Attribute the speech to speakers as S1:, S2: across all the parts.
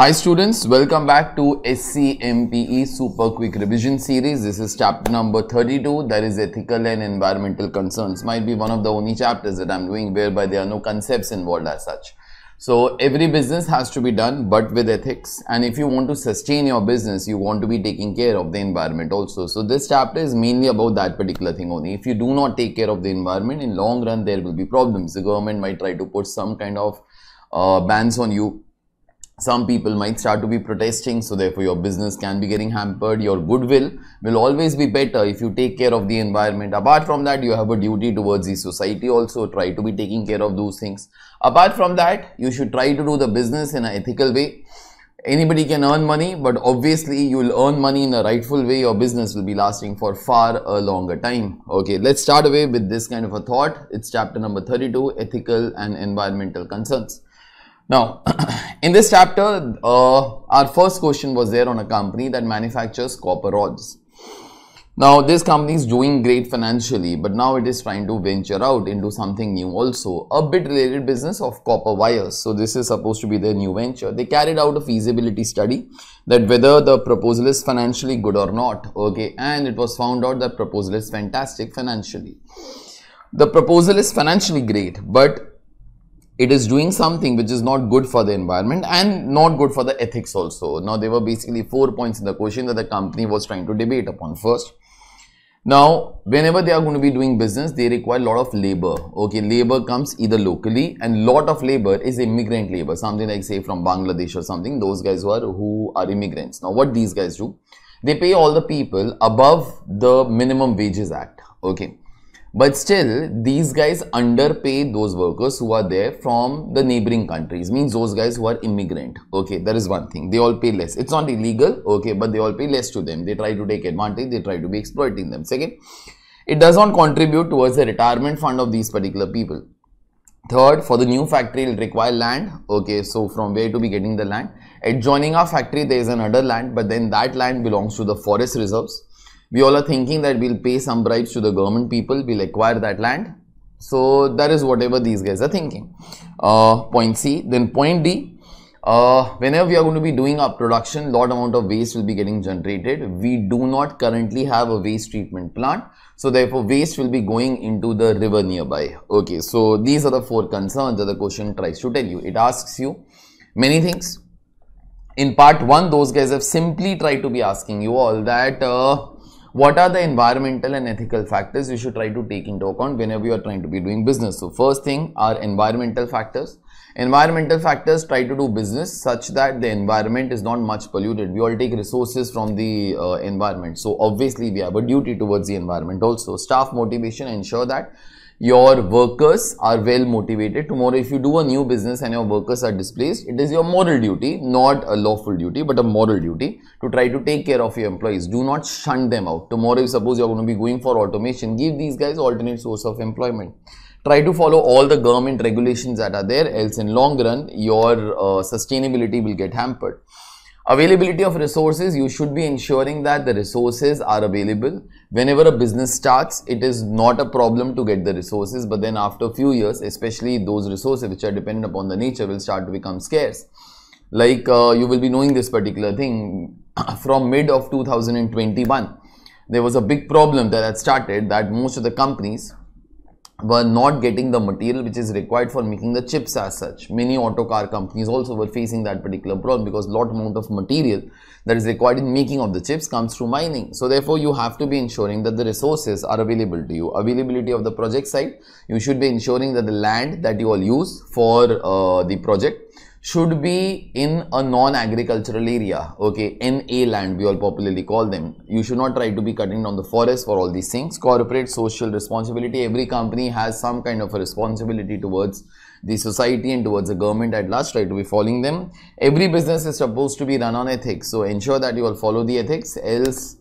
S1: Hi students, welcome back to SCMPE Super Quick Revision Series. This is chapter number 32 that is ethical and environmental concerns. Might be one of the only chapters that I'm doing whereby there are no concepts involved as such. So every business has to be done but with ethics and if you want to sustain your business you want to be taking care of the environment also. So this chapter is mainly about that particular thing only. If you do not take care of the environment in long run there will be problems. The government might try to put some kind of uh, bans on you some people might start to be protesting so therefore your business can be getting hampered your goodwill will always be better if you take care of the environment apart from that you have a duty towards the society also try to be taking care of those things apart from that you should try to do the business in an ethical way anybody can earn money but obviously you will earn money in a rightful way your business will be lasting for far a longer time okay let's start away with this kind of a thought it's chapter number 32 ethical and environmental concerns now, in this chapter, uh, our first question was there on a company that manufactures copper rods. Now, this company is doing great financially, but now it is trying to venture out into something new also, a bit related business of copper wires. So, this is supposed to be their new venture. They carried out a feasibility study that whether the proposal is financially good or not, okay, and it was found out that proposal is fantastic financially. The proposal is financially great, but it is doing something which is not good for the environment and not good for the ethics also. Now, there were basically four points in the question that the company was trying to debate upon. First, now, whenever they are going to be doing business, they require a lot of labor. Okay, labor comes either locally and lot of labor is immigrant labor, something like say from Bangladesh or something, those guys who are, who are immigrants. Now, what these guys do? They pay all the people above the minimum wages act. Okay. But still, these guys underpay those workers who are there from the neighboring countries, means those guys who are immigrant. Okay, that is one thing. They all pay less. It's not illegal, okay, but they all pay less to them. They try to take advantage, they try to be exploiting them. Second, it does not contribute towards the retirement fund of these particular people. Third, for the new factory, it will require land. Okay, so from where to be getting the land? Adjoining our factory, there is another land, but then that land belongs to the forest reserves we all are thinking that we'll pay some bribes to the government people, we'll acquire that land. So that is whatever these guys are thinking. Uh, point C. Then point D. Uh, whenever we are going to be doing our production, lot amount of waste will be getting generated. We do not currently have a waste treatment plant. So therefore, waste will be going into the river nearby. Okay, so these are the four concerns that the question tries to tell you. It asks you many things. In part 1, those guys have simply tried to be asking you all that uh, what are the environmental and ethical factors you should try to take into account whenever you are trying to be doing business. So, first thing are environmental factors. Environmental factors try to do business such that the environment is not much polluted. We all take resources from the uh, environment. So, obviously, we have a duty towards the environment also. Staff motivation ensure that your workers are well motivated. Tomorrow, if you do a new business and your workers are displaced, it is your moral duty, not a lawful duty, but a moral duty to try to take care of your employees. Do not shun them out. Tomorrow, if suppose you're going to be going for automation, give these guys alternate source of employment. Try to follow all the government regulations that are there, else in long run, your uh, sustainability will get hampered availability of resources you should be ensuring that the resources are available whenever a business starts it is not a problem to get the resources but then after a few years especially those resources which are dependent upon the nature will start to become scarce like uh, you will be knowing this particular thing from mid of 2021 there was a big problem that had started that most of the companies were not getting the material which is required for making the chips as such. Many auto car companies also were facing that particular problem because lot amount of material that is required in making of the chips comes through mining. So therefore, you have to be ensuring that the resources are available to you. Availability of the project site, you should be ensuring that the land that you all use for uh, the project should be in a non-agricultural area okay In a land we all popularly call them you should not try to be cutting down the forest for all these things corporate social responsibility every company has some kind of a responsibility towards the society and towards the government at large try to be following them every business is supposed to be run on ethics so ensure that you all follow the ethics else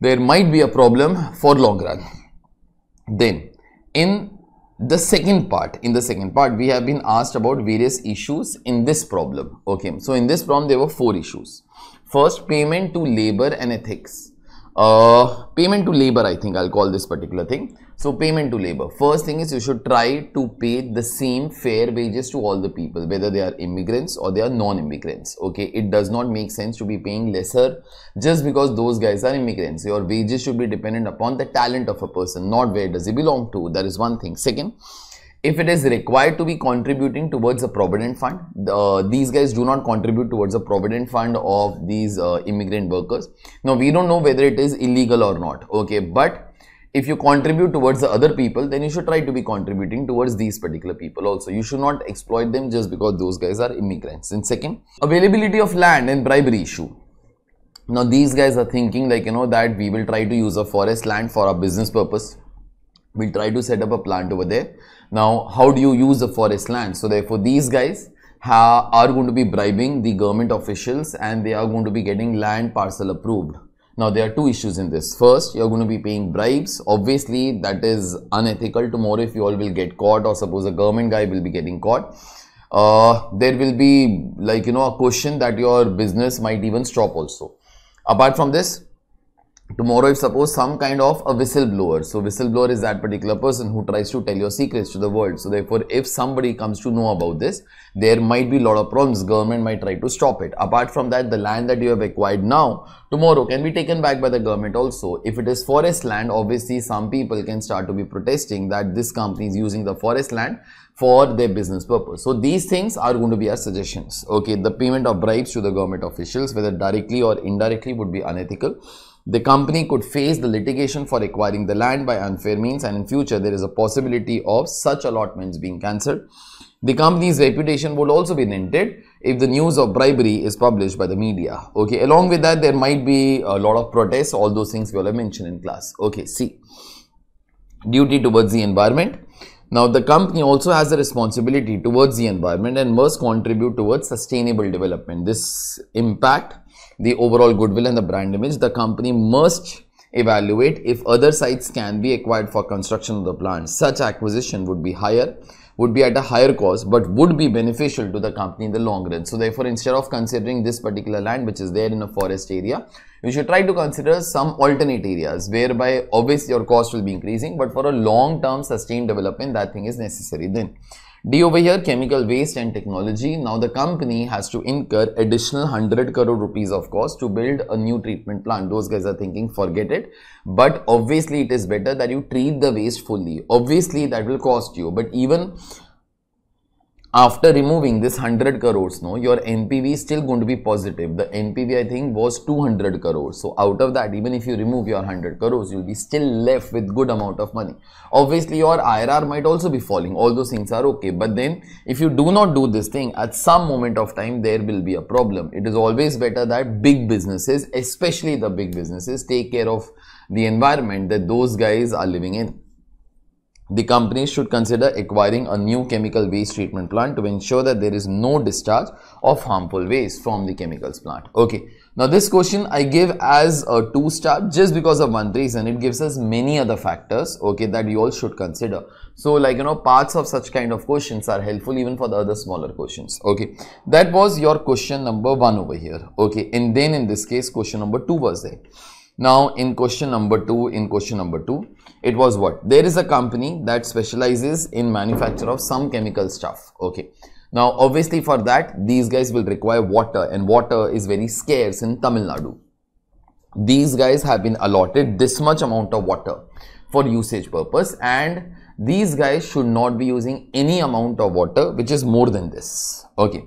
S1: there might be a problem for long run then in the second part in the second part we have been asked about various issues in this problem okay so in this problem there were four issues first payment to labor and ethics uh, payment to labor I think I'll call this particular thing. So payment to labor. First thing is you should try to pay the same fair wages to all the people whether they are immigrants or they are non-immigrants. Okay, it does not make sense to be paying lesser just because those guys are immigrants. Your wages should be dependent upon the talent of a person not where does he belong to. That is one thing. Second, if it is required to be contributing towards a provident fund, the, uh, these guys do not contribute towards a provident fund of these uh, immigrant workers. Now, we don't know whether it is illegal or not, okay, but if you contribute towards the other people, then you should try to be contributing towards these particular people also. You should not exploit them just because those guys are immigrants. And second, availability of land and bribery issue now these guys are thinking like you know that we will try to use a forest land for our business purpose we'll try to set up a plant over there now, how do you use the forest land? So therefore, these guys are going to be bribing the government officials and they are going to be getting land parcel approved. Now, there are two issues in this. First, you're going to be paying bribes. Obviously, that is unethical. Tomorrow, if you all will get caught or suppose a government guy will be getting caught, uh, there will be like, you know, a question that your business might even stop also. Apart from this, tomorrow if suppose some kind of a whistleblower so whistleblower is that particular person who tries to tell your secrets to the world so therefore if somebody comes to know about this there might be a lot of problems government might try to stop it apart from that the land that you have acquired now tomorrow can be taken back by the government also if it is forest land obviously some people can start to be protesting that this company is using the forest land for their business purpose. So these things are going to be our suggestions. Okay, the payment of bribes to the government officials, whether directly or indirectly, would be unethical. The company could face the litigation for acquiring the land by unfair means and in future there is a possibility of such allotments being cancelled. The company's reputation would also be dented if the news of bribery is published by the media. Okay, along with that there might be a lot of protests, all those things we all have mentioned in class. Okay, see, duty towards the environment. Now, the company also has a responsibility towards the environment and must contribute towards sustainable development. This impact the overall goodwill and the brand image, the company must evaluate if other sites can be acquired for construction of the plant. Such acquisition would be higher, would be at a higher cost, but would be beneficial to the company in the long run. So therefore, instead of considering this particular land, which is there in a forest area, you should try to consider some alternate areas whereby obviously your cost will be increasing but for a long term sustained development that thing is necessary then D over here chemical waste and technology now the company has to incur additional 100 crore rupees of cost to build a new treatment plant those guys are thinking forget it but obviously it is better that you treat the waste fully obviously that will cost you but even after removing this 100 crores no your npv is still going to be positive the npv i think was 200 crores so out of that even if you remove your 100 crores you'll be still left with good amount of money obviously your irr might also be falling all those things are okay but then if you do not do this thing at some moment of time there will be a problem it is always better that big businesses especially the big businesses take care of the environment that those guys are living in the company should consider acquiring a new chemical waste treatment plant to ensure that there is no discharge of harmful waste from the chemicals plant. Okay. Now this question I give as a two star just because of one reason. It gives us many other factors, okay, that you all should consider. So like, you know, parts of such kind of questions are helpful even for the other smaller questions, okay. That was your question number one over here, okay. And then in this case, question number two was there. Now in question number 2, in question number 2, it was what? There is a company that specializes in manufacture of some chemical stuff. Okay. Now obviously for that, these guys will require water and water is very scarce in Tamil Nadu. These guys have been allotted this much amount of water for usage purpose and these guys should not be using any amount of water which is more than this. Okay.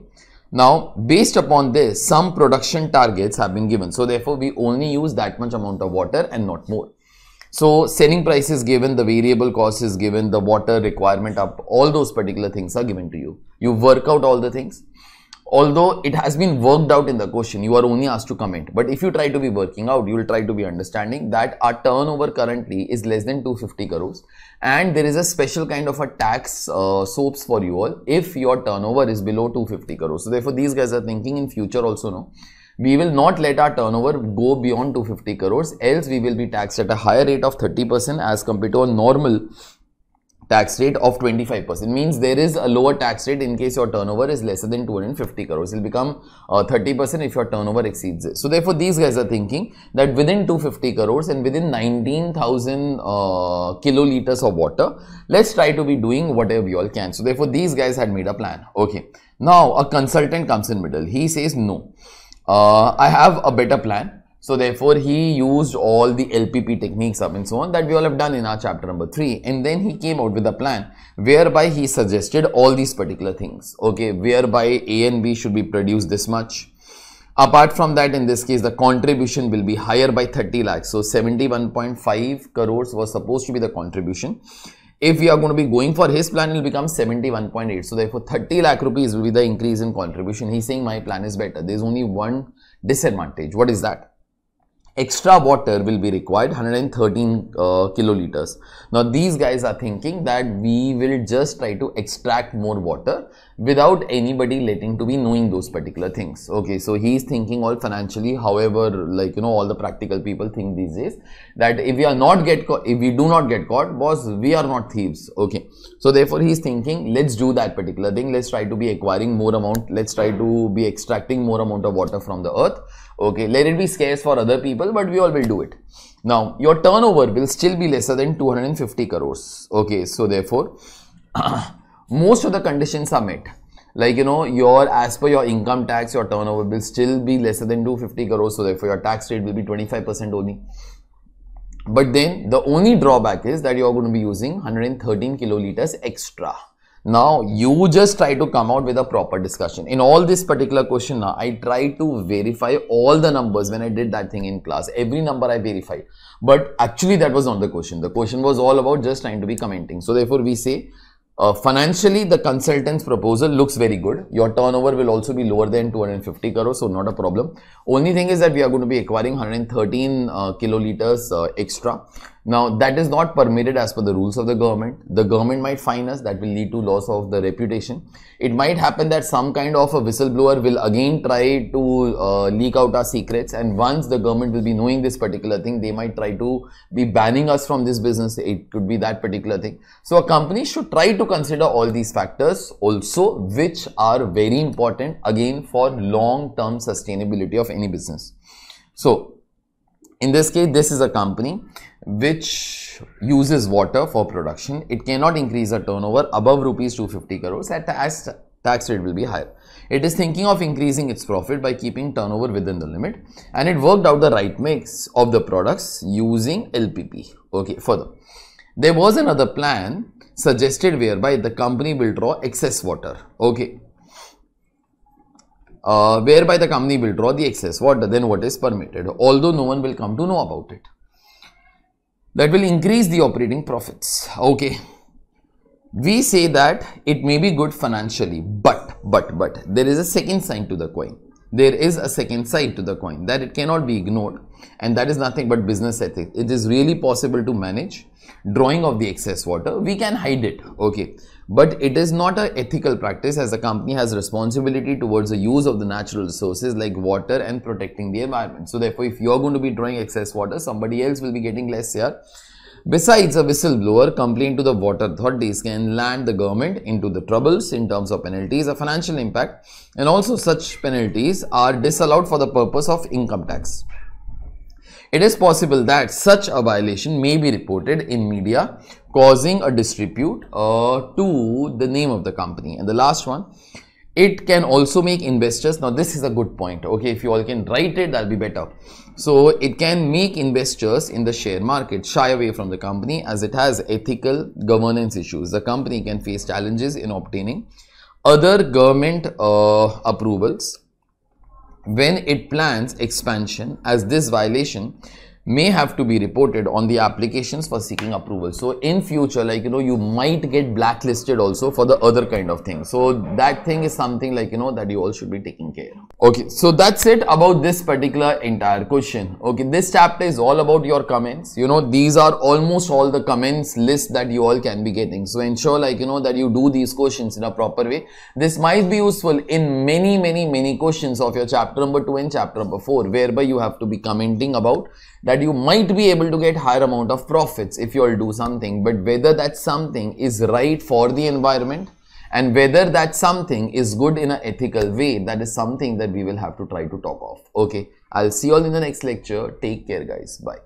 S1: Now, based upon this, some production targets have been given. So, therefore, we only use that much amount of water and not more. So, selling price is given, the variable cost is given, the water requirement up, all those particular things are given to you. You work out all the things although it has been worked out in the question you are only asked to comment but if you try to be working out you will try to be understanding that our turnover currently is less than 250 crores and there is a special kind of a tax uh, soaps for you all if your turnover is below 250 crores so therefore these guys are thinking in future also no we will not let our turnover go beyond 250 crores else we will be taxed at a higher rate of 30% as compared to a normal tax rate of 25% means there is a lower tax rate in case your turnover is lesser than 250 crores. It will become 30% uh, if your turnover exceeds it. So therefore, these guys are thinking that within 250 crores and within 19,000 uh, kiloliters of water, let's try to be doing whatever we all can. So therefore, these guys had made a plan. Okay. Now, a consultant comes in middle. He says, no, uh, I have a better plan. So therefore, he used all the LPP techniques up and so on that we all have done in our chapter number 3. And then he came out with a plan whereby he suggested all these particular things, okay, whereby A and B should be produced this much. Apart from that, in this case, the contribution will be higher by 30 lakhs. So 71.5 crores was supposed to be the contribution. If we are going to be going for his plan, it will become 71.8. So therefore, 30 lakh rupees will be the increase in contribution. He's saying my plan is better. There's only one disadvantage. What is that? extra water will be required 113 uh, kiloliters now these guys are thinking that we will just try to extract more water without anybody letting to be knowing those particular things okay so he is thinking all financially however like you know all the practical people think these days that if we are not get caught if we do not get caught boss we are not thieves okay so therefore he is thinking let's do that particular thing let's try to be acquiring more amount let's try to be extracting more amount of water from the earth okay let it be scarce for other people but we all will do it now your turnover will still be lesser than 250 crores okay so therefore most of the conditions are met like you know your as per your income tax your turnover will still be lesser than 250 crores so therefore your tax rate will be 25 percent only but then the only drawback is that you are going to be using 113 kiloliters extra now, you just try to come out with a proper discussion. In all this particular question, now, I tried to verify all the numbers when I did that thing in class. Every number I verified. But actually, that was not the question. The question was all about just trying to be commenting. So, therefore, we say uh, financially, the consultant's proposal looks very good. Your turnover will also be lower than 250 crores, so not a problem. Only thing is that we are going to be acquiring 113 uh, kiloliters uh, extra now, that is not permitted as per the rules of the government. The government might fine us, that will lead to loss of the reputation. It might happen that some kind of a whistleblower will again try to uh, leak out our secrets, and once the government will be knowing this particular thing, they might try to be banning us from this business. It could be that particular thing. So, a company should try to consider all these factors also, which are very important again for long term sustainability of any business. So, in this case, this is a company which uses water for production. It cannot increase the turnover above rupees 250 crores at tax, tax rate will be higher. It is thinking of increasing its profit by keeping turnover within the limit and it worked out the right mix of the products using LPP. Okay, further. There was another plan suggested whereby the company will draw excess water. Okay. Uh, whereby the company will draw the excess water, then what is permitted, although no one will come to know about it that will increase the operating profits. Okay. We say that it may be good financially, but, but, but, there is a second sign to the coin there is a second side to the coin that it cannot be ignored and that is nothing but business ethics it is really possible to manage drawing of the excess water we can hide it okay but it is not an ethical practice as the company has responsibility towards the use of the natural resources like water and protecting the environment so therefore if you are going to be drawing excess water somebody else will be getting less here Besides, a whistleblower complaint to the water authorities can land the government into the troubles in terms of penalties, a financial impact, and also such penalties are disallowed for the purpose of income tax. It is possible that such a violation may be reported in media causing a disrepute uh, to the name of the company. And the last one, it can also make investors now this is a good point okay if you all can write it that'll be better so it can make investors in the share market shy away from the company as it has ethical governance issues the company can face challenges in obtaining other government uh, approvals when it plans expansion as this violation may have to be reported on the applications for seeking approval. So in future, like, you know, you might get blacklisted also for the other kind of thing. So that thing is something like, you know, that you all should be taking care. Okay. So that's it about this particular entire question. Okay. This chapter is all about your comments. You know, these are almost all the comments list that you all can be getting. So ensure like, you know, that you do these questions in a proper way. This might be useful in many, many, many questions of your chapter number two and chapter number four, whereby you have to be commenting about that that you might be able to get higher amount of profits if you all do something but whether that something is right for the environment and whether that something is good in an ethical way that is something that we will have to try to talk of okay i'll see you all in the next lecture take care guys bye